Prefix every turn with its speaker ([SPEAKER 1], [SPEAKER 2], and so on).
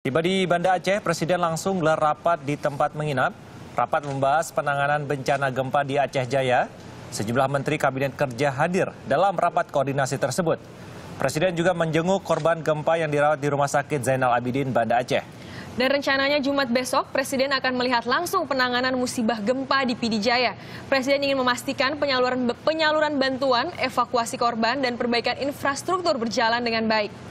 [SPEAKER 1] Tiba di Banda Aceh, Presiden langsung gelar rapat di tempat menginap. Rapat membahas penanganan bencana gempa di Aceh Jaya. Sejumlah menteri Kabinet Kerja hadir dalam rapat koordinasi tersebut. Presiden juga menjenguk korban gempa yang dirawat di Rumah Sakit Zainal Abidin, Banda Aceh.
[SPEAKER 2] Dan rencananya Jumat besok, Presiden akan melihat langsung penanganan musibah gempa di Pidijaya. Presiden ingin memastikan penyaluran, penyaluran bantuan, evakuasi korban, dan perbaikan infrastruktur berjalan dengan baik.